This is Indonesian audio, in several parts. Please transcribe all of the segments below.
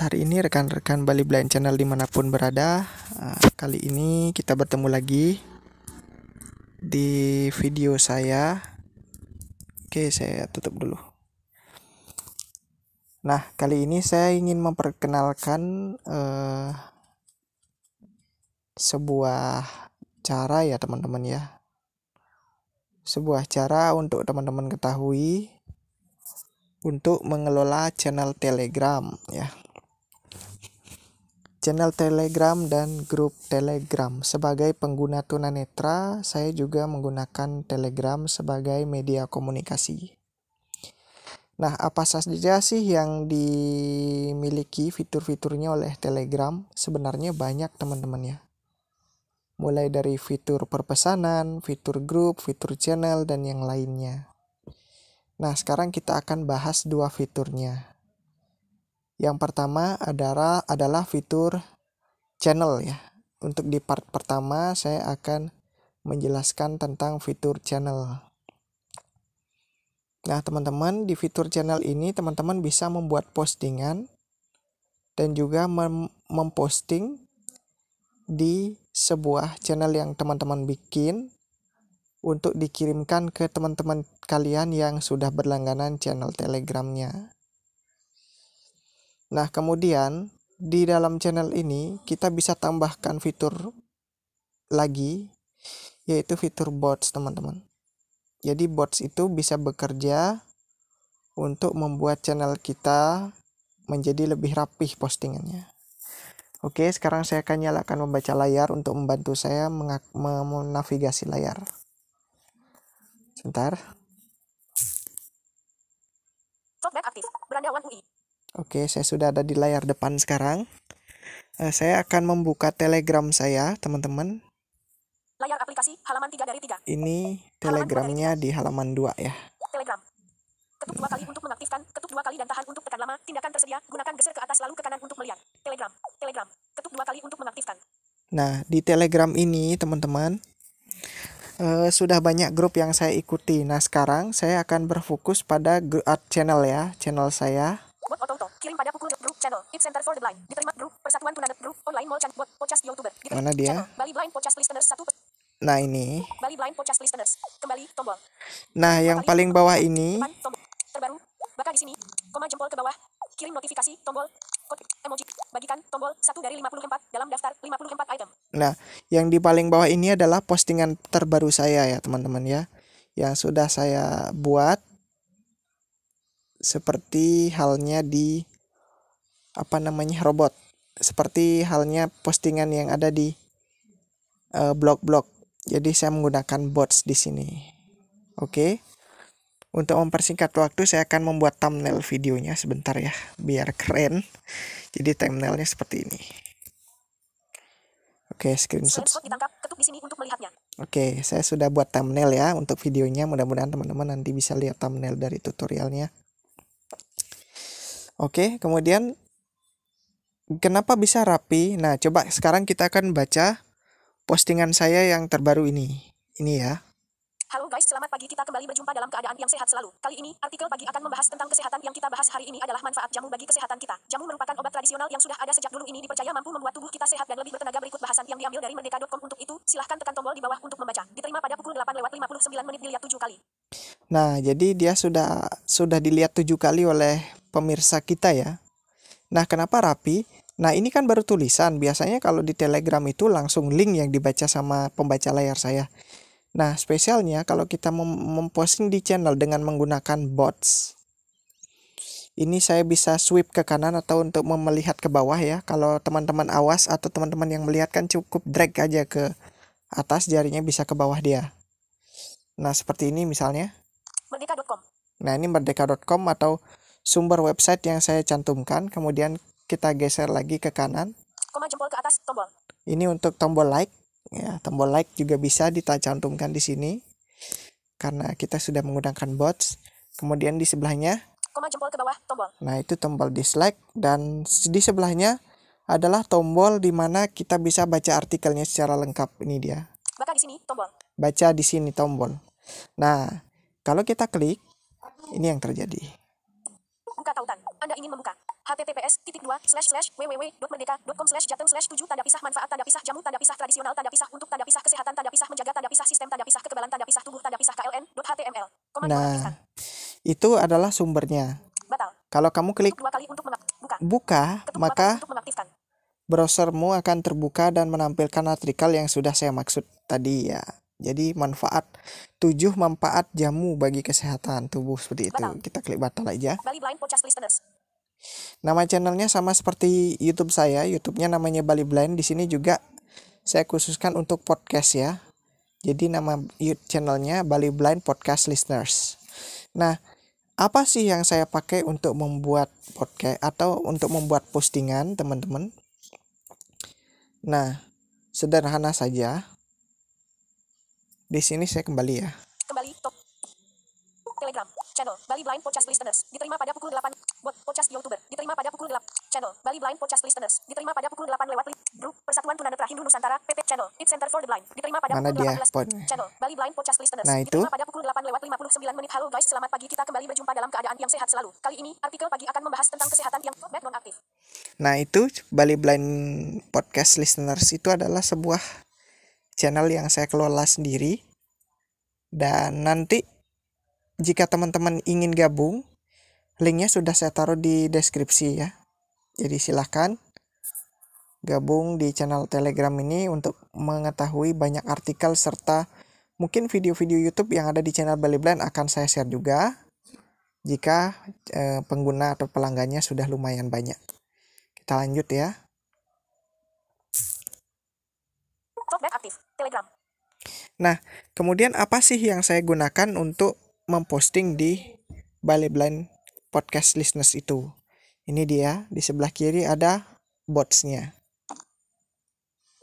hari ini rekan-rekan Bali Blind Channel dimanapun berada eh, Kali ini kita bertemu lagi Di video saya Oke saya tutup dulu Nah kali ini saya ingin memperkenalkan eh, Sebuah cara ya teman-teman ya Sebuah cara untuk teman-teman ketahui untuk mengelola channel Telegram ya channel Telegram dan grup Telegram. Sebagai pengguna tunanetra, saya juga menggunakan Telegram sebagai media komunikasi. Nah, apa saja sih yang dimiliki fitur-fiturnya oleh Telegram? Sebenarnya banyak teman teman ya. Mulai dari fitur perpesanan, fitur grup, fitur channel, dan yang lainnya. Nah, sekarang kita akan bahas dua fiturnya. Yang pertama adalah adalah fitur channel ya. Untuk di part pertama saya akan menjelaskan tentang fitur channel. Nah, teman-teman, di fitur channel ini teman-teman bisa membuat postingan dan juga mem memposting di sebuah channel yang teman-teman bikin untuk dikirimkan ke teman-teman kalian yang sudah berlangganan channel Telegramnya. Nah, kemudian di dalam channel ini kita bisa tambahkan fitur lagi yaitu fitur bots, teman-teman. Jadi bots itu bisa bekerja untuk membuat channel kita menjadi lebih rapih postingannya. Oke, sekarang saya akan nyalakan membaca layar untuk membantu saya menavigasi layar. Sebentar. aktif. Beranda UI. Oke, saya sudah ada di layar depan sekarang. Uh, saya akan membuka Telegram saya, teman-teman. Layar aplikasi halaman 3 dari 3. Ini Telegramnya di halaman 2 ya. Telegram. Ketuk dua kali untuk mengaktifkan, ketuk dua kali dan tahan untuk tekan lama, tindakan tersedia, gunakan geser ke atas lalu ke kanan untuk melihat. Telegram, Telegram, ketuk dua kali untuk mengaktifkan. Nah, di Telegram ini teman-teman, uh, sudah banyak grup yang saya ikuti. Nah, sekarang saya akan berfokus pada eh, channel ya, channel saya. Bot auto-auto. Kirim pada pukul grup channel. it center for the blind. Diterima grup Persatuan Tunanet grup online mall channel bot podcast youtuber. Diterima Mana dia? Channel. Bali Blind Podcast Listeners satu Nah, ini. Bali Blind Podcast Listeners. Kembali tombol. Nah, yang paling bawah ini. Depan, Terbaru. Bakal di sini. Koma jempol ke bawah. Kirim notifikasi tombol emoji bagikan tombol 1 dari 54 dalam daftar 54 item. Nah, yang di paling bawah ini adalah postingan terbaru saya ya, teman-teman ya. Yang sudah saya buat seperti halnya di apa namanya robot seperti halnya postingan yang ada di blog eh, blog-blog. Jadi saya menggunakan bots di sini. Oke. Okay. Untuk mempersingkat waktu saya akan membuat thumbnail videonya sebentar ya, biar keren. Jadi thumbnailnya seperti ini. Oke, okay, screenshot. Oke, okay, saya sudah buat thumbnail ya untuk videonya. Mudah-mudahan teman-teman nanti bisa lihat thumbnail dari tutorialnya. Oke, kemudian kenapa bisa rapi? Nah, coba sekarang kita akan baca postingan saya yang terbaru ini. Ini ya. Halo guys, selamat pagi. Kita kembali berjumpa dalam keadaan yang sehat selalu. Kali ini, artikel pagi akan membahas tentang kesehatan yang kita bahas hari ini adalah manfaat jamu bagi kesehatan kita. Jamu merupakan obat tradisional yang sudah ada sejak dulu ini dipercaya mampu membuat tubuh kita sehat dan lebih bertenaga berikut bahasan yang diambil dari merdeka.com. Untuk itu, silahkan tekan tombol di bawah untuk membaca. Diterima pada pukul 8 lewat 59 menit dilihat 7 kali. Nah, jadi dia sudah sudah dilihat 7 kali oleh pemirsa kita ya. Nah, kenapa rapi? Nah, ini kan baru tulisan. Biasanya kalau di Telegram itu langsung link yang dibaca sama pembaca layar saya. Nah, spesialnya kalau kita mem memposting di channel dengan menggunakan bots. Ini saya bisa sweep ke kanan atau untuk melihat ke bawah ya. Kalau teman-teman awas atau teman-teman yang melihat kan cukup drag aja ke atas jarinya bisa ke bawah dia. Nah, seperti ini misalnya. Nah, ini merdeka.com atau sumber website yang saya cantumkan, kemudian kita geser lagi ke kanan. Koma jempol ke atas, tombol. Ini untuk tombol like. Ya, tombol like juga bisa cantumkan di sini. Karena kita sudah menggunakan bots. Kemudian di sebelahnya koma jempol ke bawah, tombol. Nah, itu tombol dislike dan di sebelahnya adalah tombol di mana kita bisa baca artikelnya secara lengkap. Ini dia. Baca di sini tombol. Baca di sini tombol. Nah, kalau kita klik, ini yang terjadi. Anda ingin membuka. https titik dua slash slash www.merdeka.com slash jateng slash tujuh tanda pisah manfaat tanda pisah jamu tanda pisah tradisional tanda pisah untuk tanda pisah kesehatan tanda pisah menjaga tanda pisah sistem tanda pisah kekebalan tanda pisah tubuh tanda pisah kln dot html nah, itu adalah sumbernya. Batal. Kalau kamu klik dua kali untuk buka, buka maka untuk browsermu akan terbuka dan menampilkan artikel yang sudah saya maksud tadi ya. Jadi manfaat 7 manfaat jamu bagi kesehatan tubuh seperti itu. Batal. Kita klik batal aja. Bali blind podcast listeners. Nama channelnya sama seperti YouTube saya. YouTube-nya namanya Bali Blind. Di sini juga saya khususkan untuk podcast ya. Jadi nama YouTube channelnya Bali Blind Podcast Listeners. Nah, apa sih yang saya pakai untuk membuat podcast atau untuk membuat postingan, teman-teman? Nah, sederhana saja. Di sini saya kembali ya. Kembali Telegram. Channel. Bali Blind Podcast Listeners. Diterima pada pukul 8. Bot Podcast Youtuber. Diterima pada pukul 8. Channel. Bali Blind Podcast Listeners. Diterima pada pukul 8 lewat link. Grup Persatuan Tunanetra Hindu Nusantara. PT Channel. It Center for the Blind. Diterima pada Mana pukul dia? 18. Pod. Channel. Bali Blind Podcast Listeners. Nah, itu. Diterima pada pukul 8 lewat 59 menit. Halo guys, selamat pagi. Kita kembali berjumpa dalam keadaan yang sehat selalu. Kali ini, artikel pagi akan membahas tentang kesehatan yang background aktif. Nah, itu Bali Blind Podcast Listeners itu adalah sebuah channel yang saya kelola sendiri dan nanti jika teman-teman ingin gabung, linknya sudah saya taruh di deskripsi ya. Jadi silahkan gabung di channel Telegram ini untuk mengetahui banyak artikel serta mungkin video-video YouTube yang ada di channel Bali Blend akan saya share juga jika eh, pengguna atau pelanggannya sudah lumayan banyak. Kita lanjut ya. Nah, kemudian apa sih yang saya gunakan untuk memposting di Bali Blind Podcast Listeners itu. Ini dia, di sebelah kiri ada botsnya.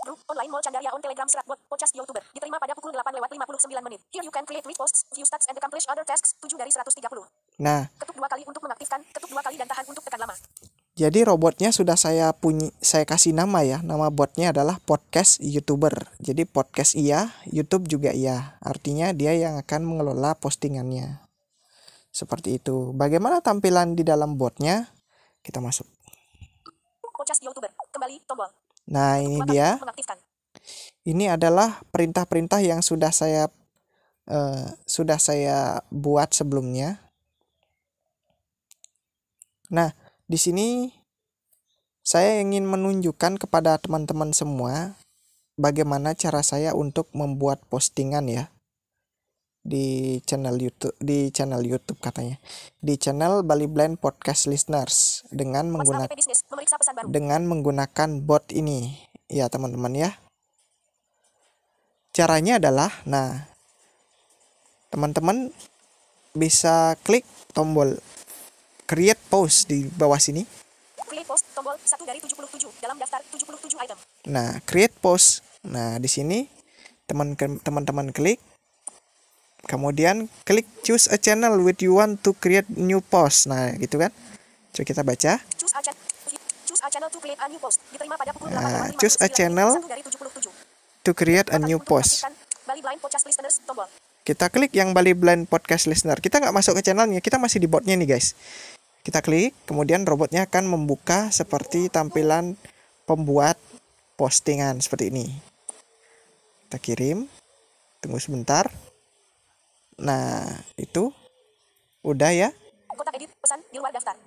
Grup online mall Candaya on Telegram serat bot podcast YouTuber. Diterima pada pukul 8 lewat 59 menit. Here you can create reposts, view stats, and accomplish other tasks. 7 dari 130. Nah. Ketuk dua kali untuk mengaktifkan, ketuk dua kali dan tahan untuk tekan lama. Jadi robotnya sudah saya punya, saya kasih nama ya. Nama botnya adalah podcast youtuber. Jadi podcast iya, YouTube juga iya. Artinya dia yang akan mengelola postingannya. Seperti itu. Bagaimana tampilan di dalam botnya? Kita masuk. Podcast youtuber. Kembali tombol. Nah ini dia. Ini adalah perintah-perintah yang sudah saya uh, sudah saya buat sebelumnya. Nah di sini saya ingin menunjukkan kepada teman-teman semua bagaimana cara saya untuk membuat postingan ya di channel YouTube di channel YouTube katanya di channel Bali Blend Podcast Listeners dengan menggunakan dengan menggunakan bot ini ya teman-teman ya caranya adalah nah teman-teman bisa klik tombol create post di bawah sini. Create post tombol 1 dari 77 dalam daftar 77 item. Nah, create post. Nah, di sini teman-teman klik kemudian klik choose a channel which you want to create new post nah gitu kan coba kita baca choose a, choose a channel to create a new post diterima pada pukul nah, choose a channel to create a new post Bali Blind Podcast Listeners tombol kita klik yang Bali Blind Podcast Listener kita nggak masuk ke channelnya kita masih di botnya nih guys kita klik, kemudian robotnya akan membuka seperti tampilan pembuat postingan seperti ini. Kita kirim, tunggu sebentar. Nah, itu udah ya. Kotak edit, pesan di luar daftar.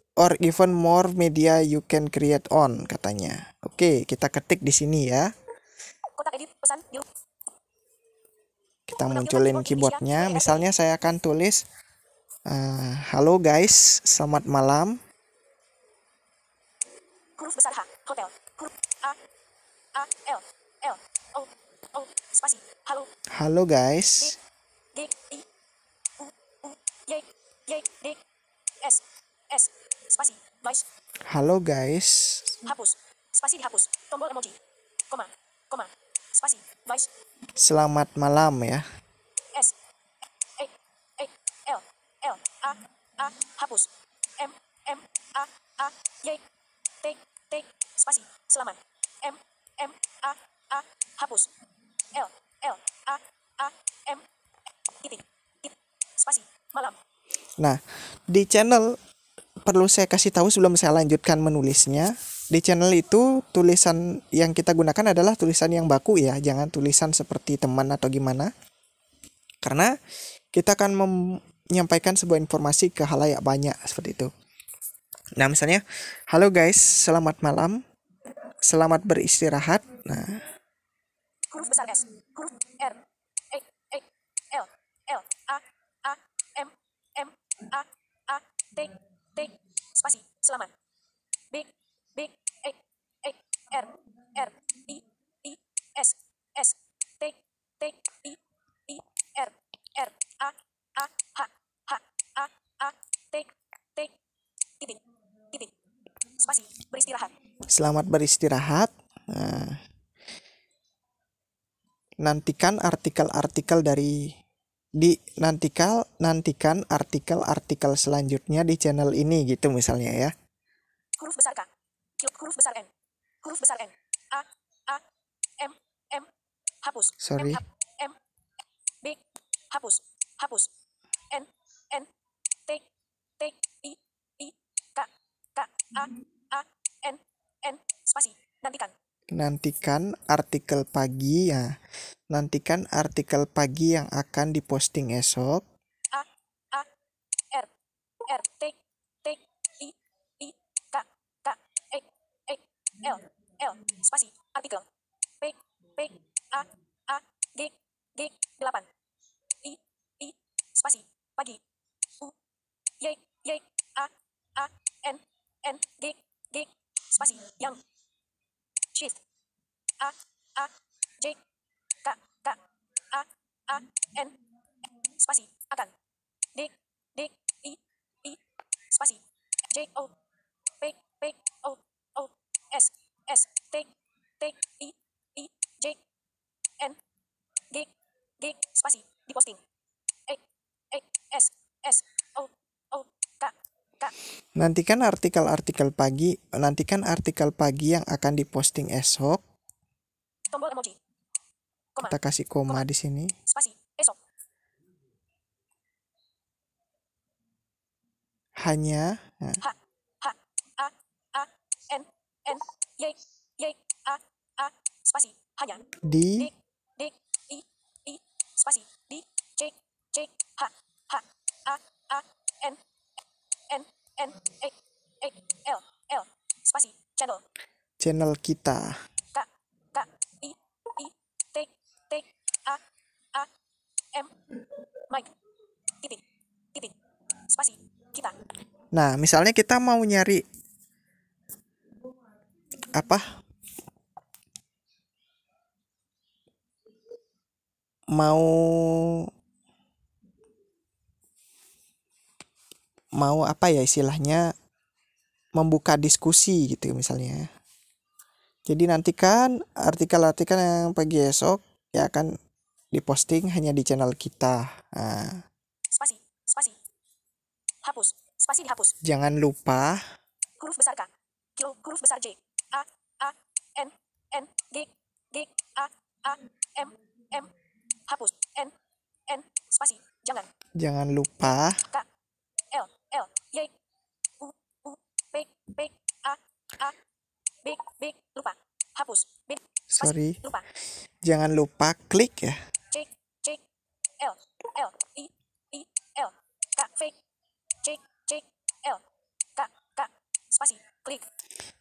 or even more media you can create on katanya. Oke, okay, kita ketik di sini ya. Kita munculin keyboardnya. Misalnya saya akan tulis uh, halo guys, selamat malam. Huruf Halo. guys. S S Spasi. Noise. Halo guys. Hapus. Spasi dihapus. Tombol emoji. Koma. Koma. Spasi. Noise. Selamat malam ya. S. a e. a e. L. L. A. A. Hapus. M. M. A. A. Y. T. T. Spasi. Selamat. M. M. A. A. Hapus. L. L. A. A. M. Titik. Titik. Spasi. Malam. Nah, di channel perlu saya kasih tahu sebelum saya lanjutkan menulisnya di channel itu tulisan yang kita gunakan adalah tulisan yang baku ya jangan tulisan seperti teman atau gimana karena kita akan menyampaikan sebuah informasi ke halayak banyak seperti itu nah misalnya halo guys selamat malam selamat beristirahat nah huruf besar S huruf R E E L L A A M M A A T T spasi selama B B E E R R I I S S T T I I R R A A H H A A T T titik titik spasi beristirahat selamat beristirahat nah nantikan artikel-artikel dari dinantikan nantikan artikel-artikel selanjutnya di channel ini gitu misalnya ya. Huruf besar K. Huruf besar N. Huruf besar N. A A M M hapus. Sorry. M, hap, nantikan artikel pagi ya. Nantikan artikel pagi yang akan diposting esok. A A R R T T I I K K E E L L spasi artikel P P A A G G 8 I I spasi pagi U Y Y A A N N G G spasi yang A A J K K A A N spasi akan D D I I spasi J O P P O O S S T T I I J N G G spasi diposting E E S S O O K K Nantikan artikel-artikel pagi, nantikan artikel pagi yang akan diposting esok Tombol emoji. Koma. Kita kasih koma, koma. di sini. Spasi. Esok. Hanya. Nah. Ha, ha, a, a, n, n, y, y, a, a, spasi. Hanya. Di. d e. d I. I. Spasi. d C. C. H. H. A. A. N. N. N. E. E. L. L. Spasi. Channel. Channel kita. Nah, misalnya kita mau nyari apa? Mau mau apa ya istilahnya membuka diskusi gitu misalnya. Jadi nantikan artikel-artikel yang pagi esok ya akan diposting hanya di channel kita. Nah. Spasi, spasi. Hapus, Spasi dihapus. Jangan lupa. Huruf besar K. Kilo, huruf besar J. A, A, N, N, G, G, A, A, M, M. Hapus. N, N, spasi. Jangan. Jangan lupa. K, L, L, Y, U, U, P, P, A, A, B, B. Lupa. Hapus. B, spasi. Sorry. Lupa. Jangan lupa klik ya.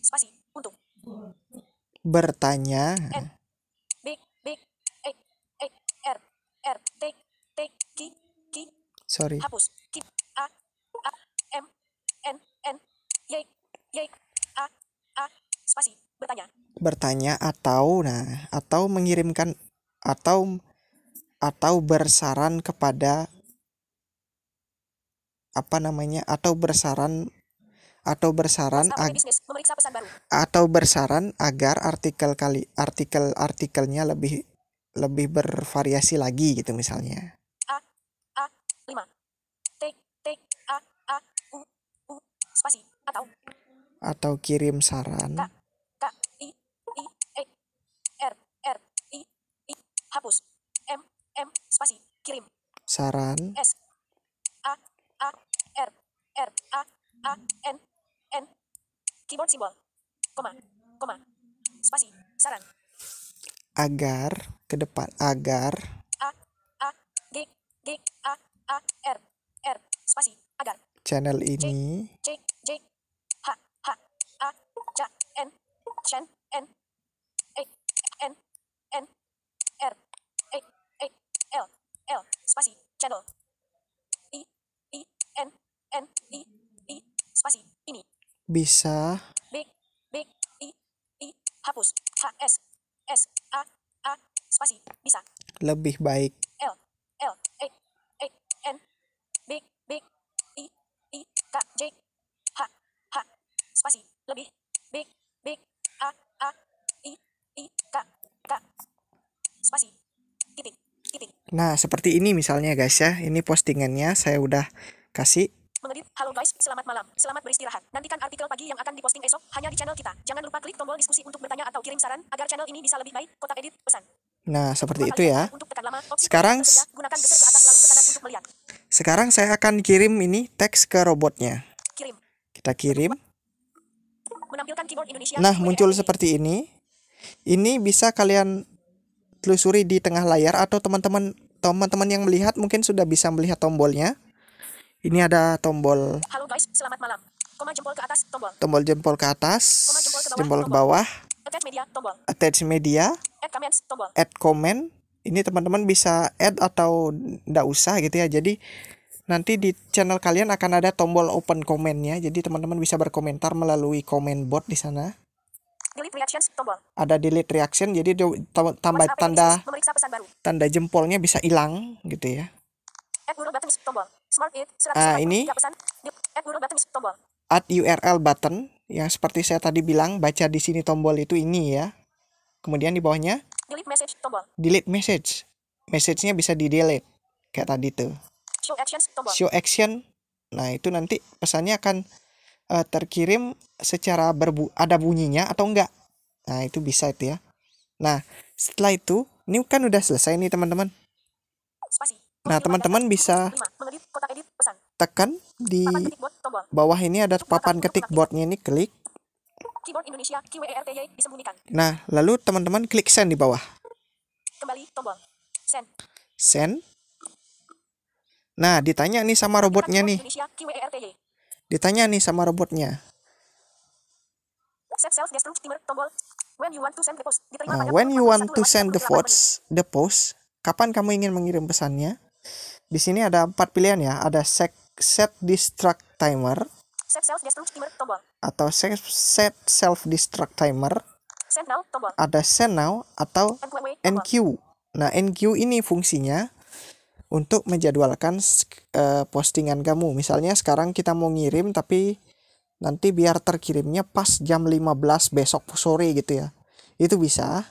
spasi untuk bertanya B, B, E, E, R, R, T, T, K, K, sorry hapus K, A, A, M, N, N, Y, Y, A, A, spasi bertanya bertanya atau nah atau mengirimkan atau atau bersaran kepada apa namanya atau bersaran atau bersaran ag- atau bersaran agar artikel kali artikel artikelnya lebih lebih bervariasi lagi gitu misalnya. A A 5 T T A A U U spasi atau atau kirim saran. K K I I E R R I I hapus M M spasi kirim saran S agar ke depan agar A, A, G, G, A, A, R, R, spasi, agar. channel ini J, J, H, H, A, J, N, Chen, N, E, N, N, R, E, E, L, L, spasi, channel, I, I, N, N, I, I, spasi, ini. Bisa lebih baik. L L A e, A e, N B B I I K J H H spasi lebih B B A A I I K K spasi titik titik. Nah, seperti ini misalnya guys ya. Ini postingannya saya udah kasih Nah, seperti itu ya. Sekarang sekarang saya akan kirim ini teks ke robotnya. Kita kirim. Nah, muncul seperti ini. Ini bisa kalian telusuri di tengah layar atau teman-teman teman-teman yang melihat mungkin sudah bisa melihat tombolnya. Ini ada tombol. Halo guys, selamat malam. Koma jempol ke atas, tombol. jempol ke atas, jempol ke bawah, Attach media, tombol. Attach media. Add comments, tombol. Add comment. Ini teman-teman bisa add atau tidak usah gitu ya. Jadi nanti di channel kalian akan ada tombol open komennya. Jadi teman-teman bisa berkomentar melalui comment bot di sana. Delete reactions tombol. Ada delete reaction jadi tambah tanda tanda jempolnya bisa hilang gitu ya. Add URL button tombol. Smart it Ah, ini add URL button tombol. Add URL button yang seperti saya tadi bilang, baca di sini tombol itu ini ya. Kemudian di bawahnya delete message tombol. Delete message. Message-nya bisa di delete kayak tadi tuh. Show action tombol. Show action. Nah, itu nanti pesannya akan uh, terkirim secara berbu ada bunyinya atau enggak. Nah, itu bisa itu ya. Nah, setelah itu ini kan udah selesai nih teman-teman. Nah, teman-teman bisa tekan di bawah ini ada papan ketik botnya ini klik e Nah, lalu teman-teman klik send di bawah. send. Nah, ditanya nih sama robotnya nih. E ditanya nih sama robotnya. Set When you want to send the post, nah, when you want to send the post, the post, kapan kamu ingin mengirim pesannya? Di sini ada empat pilihan ya, ada sec set destruct timer set self destruct timer tombol atau set, self destruct timer send now tombol ada send now atau NQ nah NQ ini fungsinya untuk menjadwalkan uh, postingan kamu misalnya sekarang kita mau ngirim tapi nanti biar terkirimnya pas jam 15 besok sore gitu ya itu bisa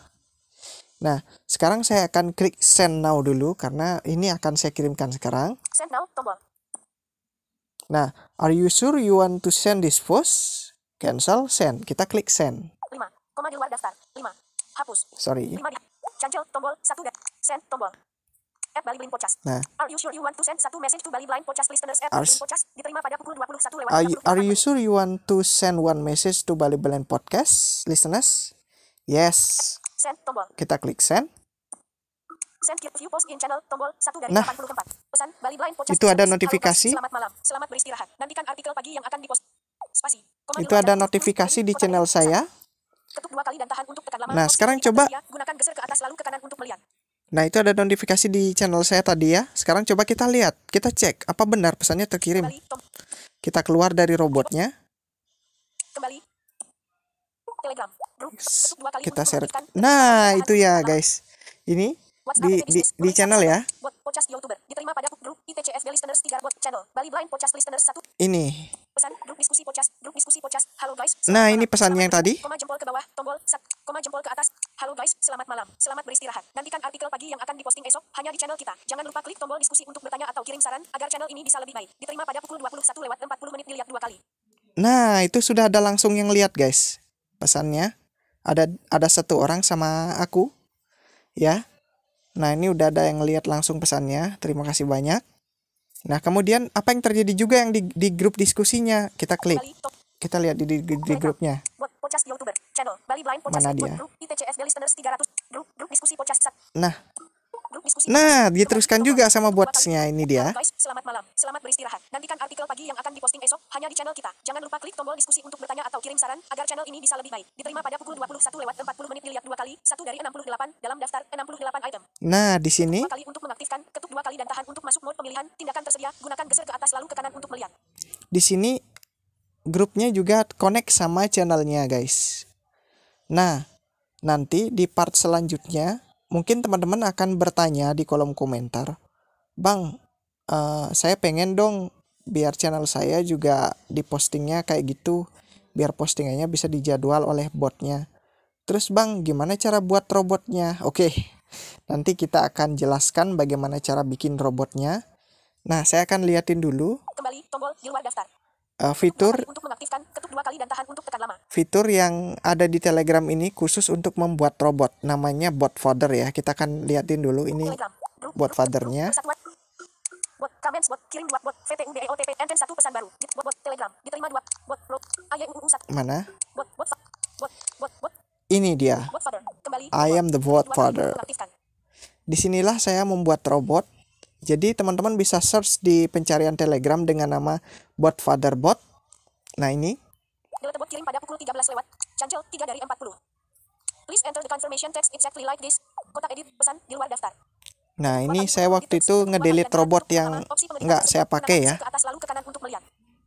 Nah, sekarang saya akan klik send now dulu karena ini akan saya kirimkan sekarang. Send now tombol. Nah, are you sure you want to send this post? Cancel, send. Kita klik send. 5. Koma di luar daftar. 5. Hapus. Sorry. 5 di... Cancel, tombol 1 dan send, tombol. At Bali Blind Podcast. Nah. Are you sure you want to send satu message to Bali Blind Podcast listeners at Bali Blind Podcast? Diterima pada pukul 21 lewat are are you sure you want to send one message to Bali Blind Podcast listeners? Yes. Send, tombol. Kita klik send. Send in channel tombol dari nah, Pesan, Bali Blind Podcast. Itu ada notifikasi. Selamat malam. Selamat beristirahat. Nantikan artikel pagi yang akan dipost. Spasi. Itu ada notifikasi di channel saya. Ketuk dua kali dan tahan untuk tekan lama. Nah, sekarang coba gunakan geser ke atas lalu ke kanan untuk melihat. Nah, itu ada notifikasi di channel saya tadi ya. Sekarang coba kita lihat, kita cek apa benar pesannya terkirim. Kita keluar dari robotnya. Kembali. Telegram. Kita share. Nah, itu ya, guys. Ini di, di, di channel ya. Podcast YouTuber diterima pada grup itcf listeners 3 bot channel Bali Blind Podcast listeners 1. Ini. Pesan grup diskusi podcast, grup diskusi podcast. Halo guys. Nah, ini pesannya yang tadi. Koma jempol ke bawah, tombol sat, koma jempol ke atas. Halo guys, selamat malam. Selamat beristirahat. Nantikan artikel pagi yang akan diposting esok hanya di channel kita. Jangan lupa klik tombol diskusi untuk bertanya atau kirim saran agar channel ini bisa lebih baik. Diterima pada pukul 21 lewat 40 menit dilihat dua kali. Nah, itu sudah ada langsung yang lihat, guys. Pesannya ada ada satu orang sama aku. Ya. Nah, ini udah ada yang lihat langsung pesannya. Terima kasih banyak. Nah, kemudian apa yang terjadi juga yang di, di grup diskusinya? Kita klik. Kita lihat di, di, di, grupnya. Mana dia? Nah, nah diteruskan juga sama botsnya ini dia nah, malam. Selamat beristirahat. Nantikan artikel pagi yang akan diposting esok hanya di channel kita. Jangan lupa klik tombol diskusi untuk bertanya atau kirim saran agar channel ini bisa lebih baik. Diterima pada pukul 21 lewat 40 menit dilihat dua kali, satu dari 68 dalam daftar 68 item. Nah, di sini dua kali untuk mengaktifkan, ketuk dua kali dan tahan untuk masuk mode pemilihan, tindakan tersedia, gunakan geser ke atas lalu ke kanan untuk melihat. Di sini grupnya juga connect sama channelnya, guys. Nah, nanti di part selanjutnya mungkin teman-teman akan bertanya di kolom komentar, Bang, uh, saya pengen dong biar channel saya juga dipostingnya kayak gitu biar postingannya bisa dijadwal oleh botnya terus bang gimana cara buat robotnya oke nanti kita akan jelaskan bagaimana cara bikin robotnya nah saya akan liatin dulu kembali tombol di luar daftar uh, fitur untuk mengaktifkan ketuk dua kali dan tahan untuk tekan lama. Fitur yang ada di Telegram ini khusus untuk membuat robot, namanya bot folder ya. Kita akan liatin dulu ini bot fadernya bot kamen bot kirim dua bot vtudeo otp enten satu pesan baru bot bot telegram diterima dua bot bot ayuu satu mana bot bot bot bot bot ini dia bot father kembali I am the bot father disinilah saya membuat robot jadi teman-teman bisa search di pencarian telegram dengan nama bot father bot nah ini Delta bot kirim pada pukul 13 lewat cancel 3 dari 40 Please enter the confirmation text exactly like this. Kotak edit pesan di luar daftar. Nah ini saya waktu itu ngedelete robot yang nggak saya pakai ya.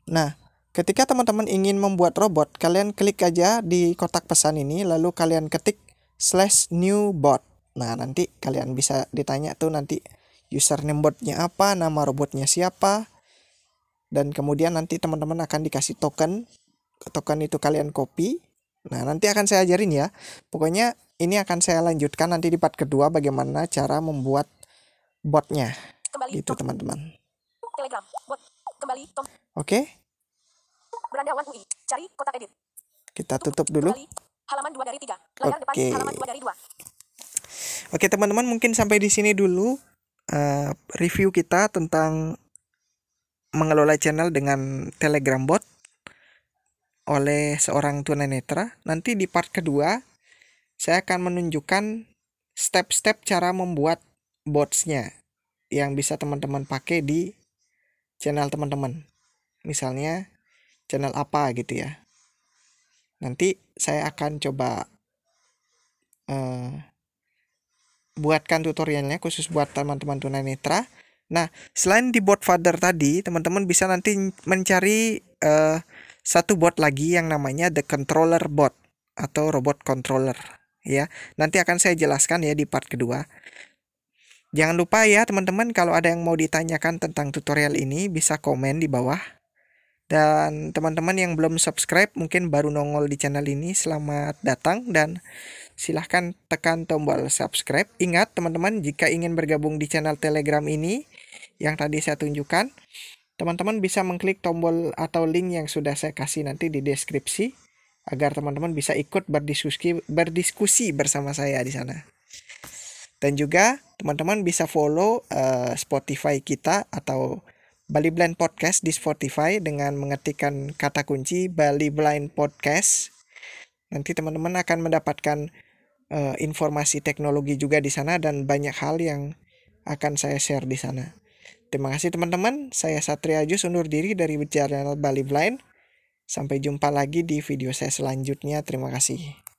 Nah ketika teman-teman ingin membuat robot, kalian klik aja di kotak pesan ini lalu kalian ketik slash new bot. Nah nanti kalian bisa ditanya tuh nanti username botnya apa, nama robotnya siapa, dan kemudian nanti teman-teman akan dikasih token. Token itu kalian copy. Nah nanti akan saya ajarin ya. Pokoknya ini akan saya lanjutkan nanti di part kedua bagaimana cara membuat botnya kembali gitu teman-teman telegram bot kembali oke okay. berandawan UI cari kotak edit kita tutup dulu kembali. halaman dua dari tiga. layar okay. depan halaman dua dari dua. Oke okay, teman-teman mungkin sampai di sini dulu uh, review kita tentang mengelola channel dengan Telegram bot oleh seorang tunanetra. Nanti di part kedua saya akan menunjukkan step-step cara membuat botsnya yang bisa teman-teman pakai di channel teman-teman misalnya channel apa gitu ya nanti saya akan coba uh, buatkan tutorialnya khusus buat teman-teman tunanetra nah selain di bot father tadi teman-teman bisa nanti mencari uh, satu bot lagi yang namanya the controller bot atau robot controller ya nanti akan saya jelaskan ya di part kedua Jangan lupa ya teman-teman kalau ada yang mau ditanyakan tentang tutorial ini bisa komen di bawah. Dan teman-teman yang belum subscribe mungkin baru nongol di channel ini selamat datang dan silahkan tekan tombol subscribe. Ingat teman-teman jika ingin bergabung di channel telegram ini yang tadi saya tunjukkan. Teman-teman bisa mengklik tombol atau link yang sudah saya kasih nanti di deskripsi agar teman-teman bisa ikut berdiskusi, berdiskusi bersama saya di sana. Dan juga teman-teman bisa follow uh, Spotify kita atau Bali Blind Podcast di Spotify dengan mengetikkan kata kunci Bali Blind Podcast. Nanti teman-teman akan mendapatkan uh, informasi teknologi juga di sana dan banyak hal yang akan saya share di sana. Terima kasih teman-teman. Saya Satria Jus undur diri dari Bicara Bali Blind. Sampai jumpa lagi di video saya selanjutnya. Terima kasih.